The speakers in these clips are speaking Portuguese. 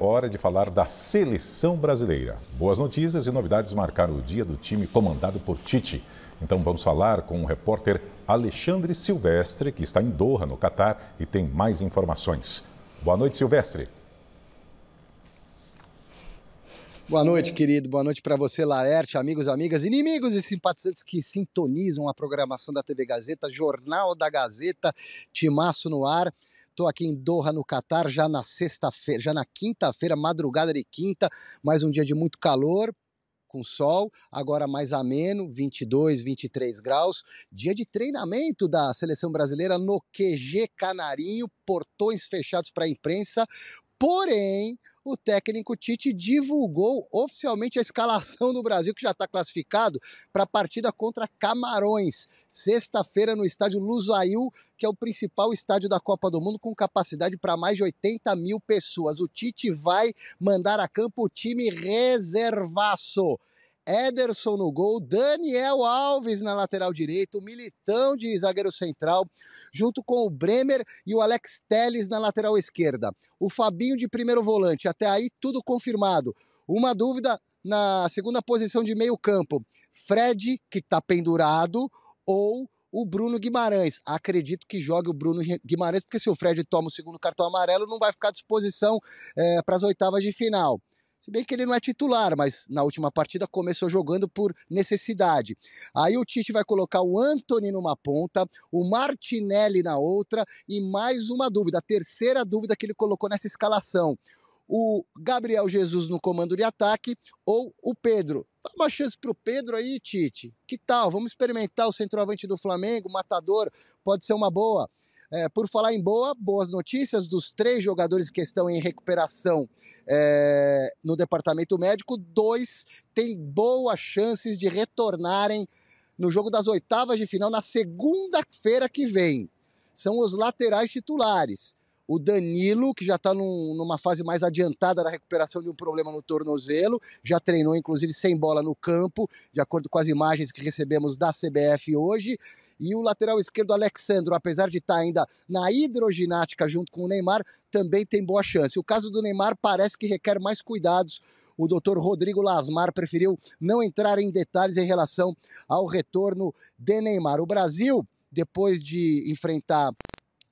hora de falar da seleção brasileira. Boas notícias e novidades marcaram o dia do time comandado por Tite. Então vamos falar com o repórter Alexandre Silvestre, que está em Doha, no Catar, e tem mais informações. Boa noite, Silvestre. Boa noite, querido. Boa noite para você, Laerte, amigos, amigas, inimigos e simpatizantes que sintonizam a programação da TV Gazeta, Jornal da Gazeta, Timaço no ar. Estou aqui em Doha, no Catar, já na sexta-feira, já na quinta-feira, madrugada de quinta, mais um dia de muito calor, com sol, agora mais ameno, 22, 23 graus. Dia de treinamento da seleção brasileira no QG Canarinho, portões fechados para a imprensa, Porém, o técnico Tite divulgou oficialmente a escalação do Brasil, que já está classificado para a partida contra Camarões, sexta-feira no estádio Lusail, que é o principal estádio da Copa do Mundo, com capacidade para mais de 80 mil pessoas. O Tite vai mandar a campo o time reservaço. Ederson no gol, Daniel Alves na lateral direita, o Militão de zagueiro central, junto com o Bremer e o Alex Teles na lateral esquerda. O Fabinho de primeiro volante, até aí tudo confirmado. Uma dúvida na segunda posição de meio campo, Fred, que está pendurado, ou o Bruno Guimarães. Acredito que jogue o Bruno Guimarães, porque se o Fred toma o segundo cartão amarelo, não vai ficar à disposição é, eh, para as oitavas de final. Se bem que ele não é titular, mas na última partida começou jogando por necessidade. Aí o Tite vai colocar o Anthony numa ponta, o Martinelli na outra e mais uma dúvida, a terceira dúvida que ele colocou nessa escalação. O Gabriel Jesus no comando de ataque ou o Pedro. Dá uma chance pro Pedro aí, Tite. Que tal? Vamos experimentar o centroavante do Flamengo, matador, pode ser uma boa. É, por falar em boa, boas notícias dos três jogadores que estão em recuperação é, no departamento médico, dois têm boas chances de retornarem no jogo das oitavas de final na segunda-feira que vem. São os laterais titulares. O Danilo, que já está num, numa fase mais adiantada da recuperação de um problema no tornozelo, já treinou inclusive sem bola no campo, de acordo com as imagens que recebemos da CBF hoje. E o lateral esquerdo, Alexandro, apesar de estar tá ainda na hidroginástica junto com o Neymar, também tem boa chance. O caso do Neymar parece que requer mais cuidados o doutor Rodrigo Lasmar preferiu não entrar em detalhes em relação ao retorno de Neymar. O Brasil, depois de enfrentar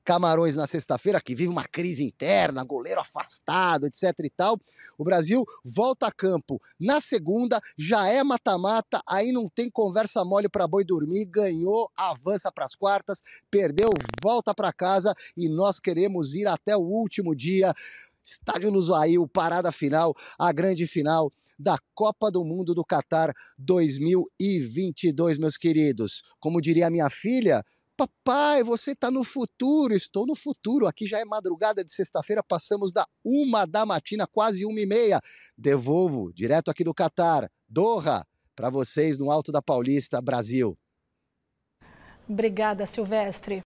Camarões na sexta-feira, que vive uma crise interna, goleiro afastado, etc e tal. O Brasil volta a campo na segunda, já é mata-mata, aí não tem conversa mole para boi dormir, ganhou, avança para as quartas, perdeu, volta para casa e nós queremos ir até o último dia. Estádio Luzail, parada final, a grande final da Copa do Mundo do Catar 2022, meus queridos. Como diria minha filha, Papai, você está no futuro. Estou no futuro. Aqui já é madrugada de sexta-feira, passamos da uma da matina, quase uma e meia. Devolvo, direto aqui do Catar, Doha, para vocês no Alto da Paulista, Brasil. Obrigada, Silvestre.